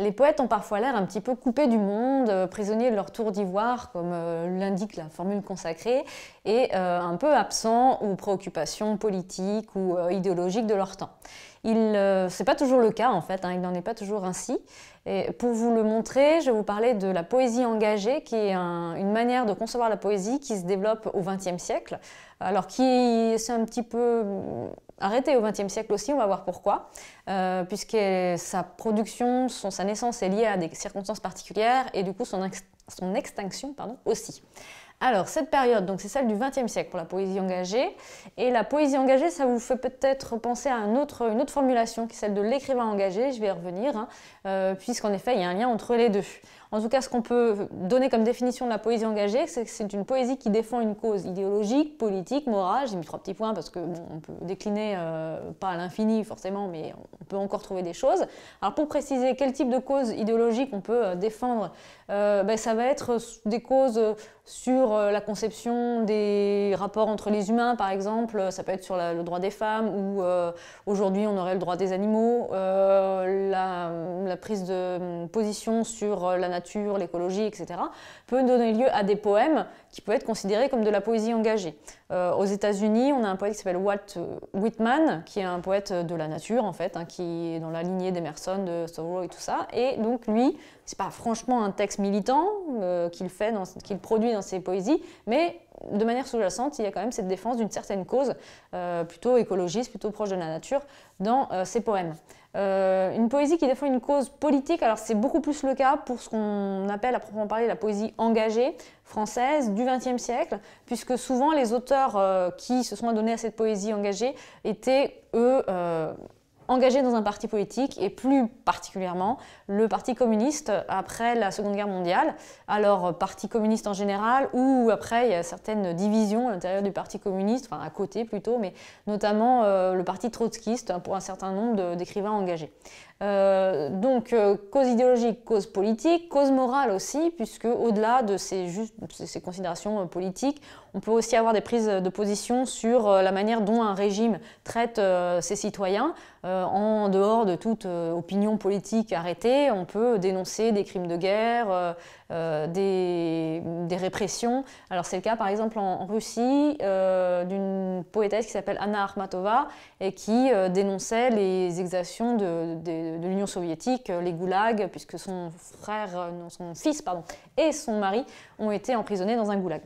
Les poètes ont parfois l'air un petit peu coupés du monde, euh, prisonniers de leur tour d'ivoire, comme euh, l'indique la formule consacrée, et euh, un peu absents aux préoccupations politiques ou idéologiques de leur temps. Ce euh, c'est pas toujours le cas en fait, hein, il n'en est pas toujours ainsi. Et pour vous le montrer, je vais vous parler de la poésie engagée, qui est une manière de concevoir la poésie qui se développe au XXe siècle, alors qui s'est un petit peu euh, arrêtée au XXe siècle aussi, on va voir pourquoi, euh, puisque sa production, son, sa naissance est liée à des circonstances particulières et du coup son, son extinction pardon, aussi. Alors, cette période, donc c'est celle du XXe siècle pour la poésie engagée. Et la poésie engagée, ça vous fait peut-être penser à une autre formulation qui est celle de l'écrivain engagé, je vais y revenir, hein. euh, puisqu'en effet, il y a un lien entre les deux. En tout cas, ce qu'on peut donner comme définition de la poésie engagée, c'est que c'est une poésie qui défend une cause idéologique, politique, morale. J'ai mis trois petits points parce que peut décliner euh, pas à l'infini forcément, mais on peut encore trouver des choses. Alors pour préciser quel type de cause idéologique on peut euh, défendre, euh, ben, ça va être des causes sur la conception des rapports entre les humains, par exemple. Ça peut être sur le droit des femmes ou aujourd'hui on aurait le droit des animaux, la prise de hum, position sur la nature l'écologie, etc., peut donner lieu à des poèmes qui peuvent être considérés comme de la poésie engagée. Euh, aux États-Unis, on a un poète qui s'appelle Walt euh, Whitman, qui est un poète de la nature, en fait, hein, qui est dans la lignée d'Emerson, de Thoreau et tout ça. Et donc, lui, ce n'est pas franchement un texte militant euh, qu'il fait, qu'il produit dans ses poésies, mais de manière sous-jacente, il y a quand même cette défense d'une certaine cause, plutôt écologiste, plutôt proche de la nature, dans ses poèmes. Euh, une poésie qui défend une cause politique, alors c'est beaucoup plus le cas pour ce qu'on appelle à proprement parler la poésie engagée française du XXe siècle, puisque souvent les auteurs euh, qui se sont adonnés à cette poésie engagée étaient, eux, euh, engagé dans un parti politique et plus particulièrement le Parti communiste après la Seconde Guerre mondiale. Alors, euh, Parti communiste en général, ou après, il y a certaines divisions à l'intérieur du Parti communiste, enfin à côté plutôt, mais notamment euh, le Parti trotskiste hein, pour un certain nombre d'écrivains engagés. Euh, donc, cause idéologique, cause politique, cause morale aussi, puisque au-delà de ces considérations politiques, on peut aussi avoir des prises de position sur la manière dont un régime traite ses citoyens, euh, en dehors de toute euh, opinion politique arrêtée, on peut dénoncer des crimes de guerre, euh, des, répressions. Alors c'est le cas par exemple en, Russie d'une poétesse qui s'appelle Anna Armatova et qui dénonçait les exactions de, l'Union soviétique, les goulags, puisque son frère, son fils et son mari ont été emprisonnés dans un goulag.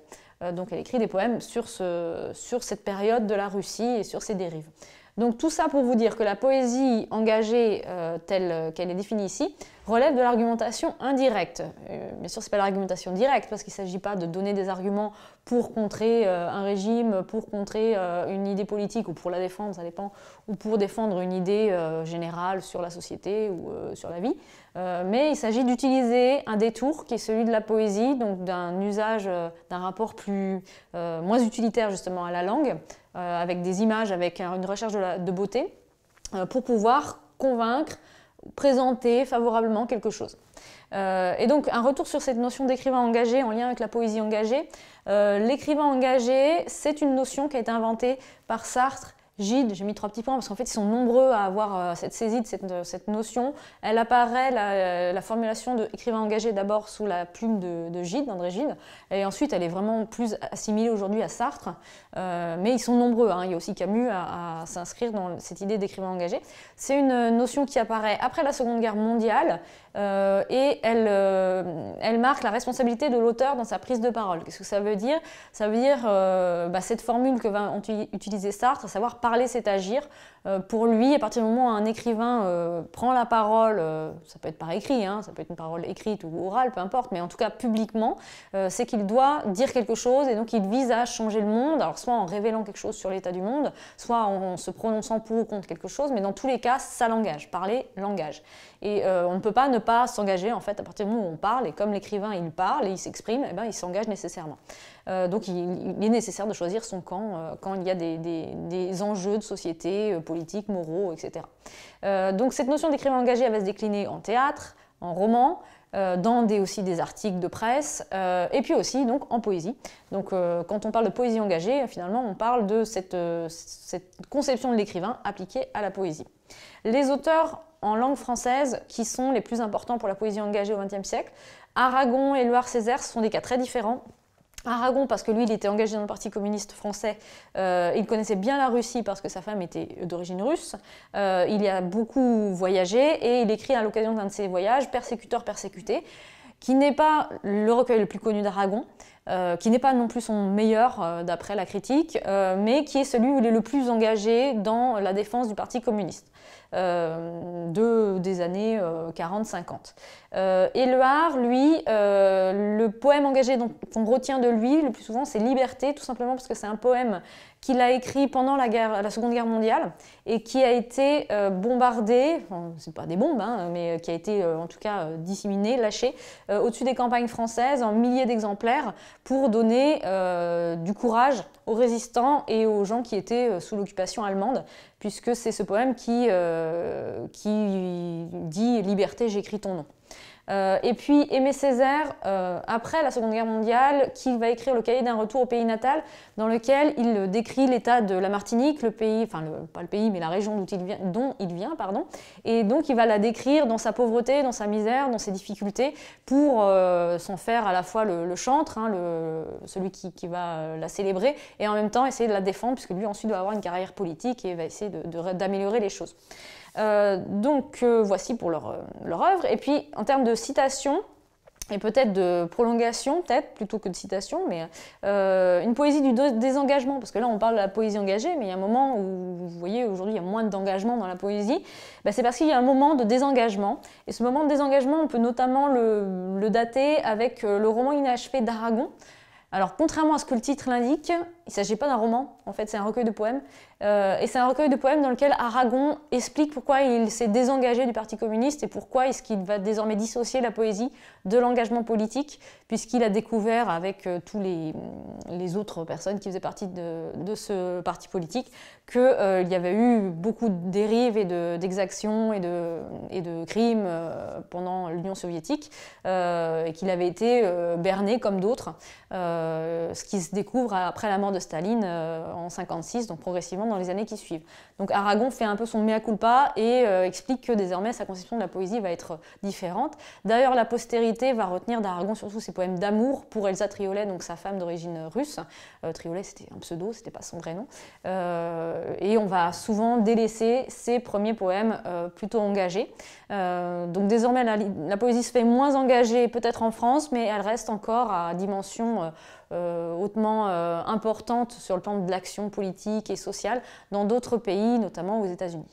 donc elle écrit des poèmes sur cette période de la Russie et sur ses dérives. Donc tout ça pour vous dire que la poésie engagée euh, telle qu'elle est définie ici relève de l'argumentation indirecte. Euh, bien sûr, ce n'est pas l'argumentation directe, parce qu'il ne s'agit pas de donner des arguments pour contrer euh, un régime, pour contrer euh, une idée politique, ou pour la défendre, ça dépend, ou pour défendre une idée générale sur la société ou sur la vie. mais il s'agit d'utiliser un détour qui est celui de la poésie, donc d'un usage, d'un rapport plus, moins utilitaire justement à la langue, avec des images, avec une recherche de beauté, pour pouvoir convaincre présenter favorablement quelque chose. Euh, et donc un retour sur cette notion d'écrivain engagé en lien avec la poésie engagée. Euh, l'écrivain engagé, c'est une notion qui a été inventée par Sartre Gide, j'ai mis trois petits points parce qu'en fait ils sont nombreux à avoir euh, cette saisie de cette, notion. Elle apparaît, la, formulation de écrivain engagé d'abord sous la plume de, Gide, d'André Gide, et ensuite elle est vraiment plus assimilée aujourd'hui à Sartre, euh, mais ils sont nombreux, hein. il y a aussi Camus à, s'inscrire dans cette idée d'écrivain engagé. C'est une notion qui apparaît après la Seconde Guerre mondiale euh, et elle, marque la responsabilité de l'auteur dans sa prise de parole. Qu'est-ce que ça veut dire Ça veut dire bah, cette formule que va utiliser Sartre, à savoir parler, c'est agir. Euh, pour lui, à partir du moment où un écrivain euh, prend la parole, euh, ça peut être par écrit, hein, ça peut être une parole écrite ou orale, peu importe, mais en tout cas publiquement, c'est qu'il doit dire quelque chose et donc il vise à changer le monde, alors soit en révélant quelque chose sur l'état du monde, soit en, se prononçant pour ou contre quelque chose, mais dans tous les cas, ça l'engage, parler langage. Et on ne peut pas ne pas s'engager en fait à partir du moment où on parle, et comme l'écrivain il parle et il s'exprime, eh ben, il s'engage nécessairement. Euh, donc il, est nécessaire de choisir son camp euh, quand il y a des, enjeux de société, euh, politiques, moraux, etc. donc cette notion d'écrivain engagé, va se décliner en théâtre, en roman, dans des, aussi des articles de presse, et puis aussi donc, en poésie. Donc quand on parle de poésie engagée, finalement on parle de cette, conception de l'écrivain appliquée à la poésie. Les auteurs en langue française qui sont les plus importants pour la poésie engagée au XXe siècle, Aragon, et Éluard, Césaire, sont des cas très différents Aragon, parce que lui, il était engagé dans le Parti communiste français, euh, il connaissait bien la Russie parce que sa femme était d'origine russe, euh, il y a beaucoup voyagé et il écrit à l'occasion d'un de ses voyages, Persécuteur persécuté, qui n'est pas le recueil le plus connu d'Aragon, euh, qui n'est pas non plus son meilleur euh, d'après la critique, euh, mais qui est celui où il est le plus engagé dans la défense du Parti communiste des années 40-50. et Le lui, le poème engagé qu'on retient de lui le plus souvent, c'est Liberté, tout simplement parce que c'est un poème qu'il a écrit pendant la, Seconde Guerre mondiale et qui a été bombardé, enfin, c'est pas des bombes, hein, mais qui a été en tout cas disséminé, lâché au-dessus des campagnes françaises en milliers d'exemplaires pour donner euh, du courage aux résistants et aux gens qui étaient euh, sous l'occupation allemande, puisque c'est ce poème qui euh, dit Liberté, j'écris ton nom. Euh, et puis Aimé Césaire, euh, après la Seconde Guerre mondiale, qui va écrire le cahier d'un retour au pays natal, dans lequel il euh, décrit l'état de la Martinique, le pays, enfin pas le pays, mais la région dont il vient, dont il vient pardon. et donc il va la décrire dans sa pauvreté, dans sa misère, dans ses difficultés, pour s'en faire à la fois le, chantre, hein, celui qui, qui, va la célébrer, et en même temps essayer de la défendre, puisque lui ensuite doit avoir une carrière politique et va essayer d'améliorer les choses. Euh, donc euh, voici pour leur, euh, leur œuvre. Et puis en termes de citation, et peut-être de prolongation, peut-être plutôt que de citation, mais une poésie du désengagement, parce que là on parle de la poésie engagée, mais il y a un moment où, vous voyez, aujourd'hui il y a moins d'engagement dans la poésie, bah, c'est parce qu'il y a un moment de désengagement. Et ce moment de désengagement, on peut notamment le, le dater avec le roman inachevé d'Aragon. Alors contrairement à ce que le titre l'indique, il ne s'agit pas d'un roman, en fait, c'est un recueil de poèmes. Euh, et c'est un recueil de poèmes dans lequel Aragon explique pourquoi il s'est désengagé du Parti communiste et pourquoi est-ce qu'il va désormais dissocier la poésie de l'engagement politique, puisqu'il a découvert avec euh, tous les, les, autres personnes qui faisaient partie de, ce parti politique qu'il euh, y avait eu beaucoup de dérives et d'exactions et, de, et de crimes euh, pendant l'Union soviétique, et qu'il avait été berné comme d'autres, ce qui se découvre après la mort de Staline euh, en 56, donc progressivement dans les années qui suivent. Donc Aragon fait un peu son mea culpa et euh, explique que désormais sa conception de la poésie va être différente. D'ailleurs, la postérité va retenir d'Aragon surtout ses poèmes d'amour pour Elsa Triolet, donc sa femme d'origine russe. Euh, Triolet, c'était un pseudo, c'était pas son vrai nom. et on va souvent délaisser ses premiers poèmes plutôt engagés. donc désormais, la poésie se fait moins engagée, peut-être en France, mais elle reste encore à dimension euh, hautement euh, importante sur le plan de l'action politique et sociale dans d'autres pays, notamment aux États-Unis.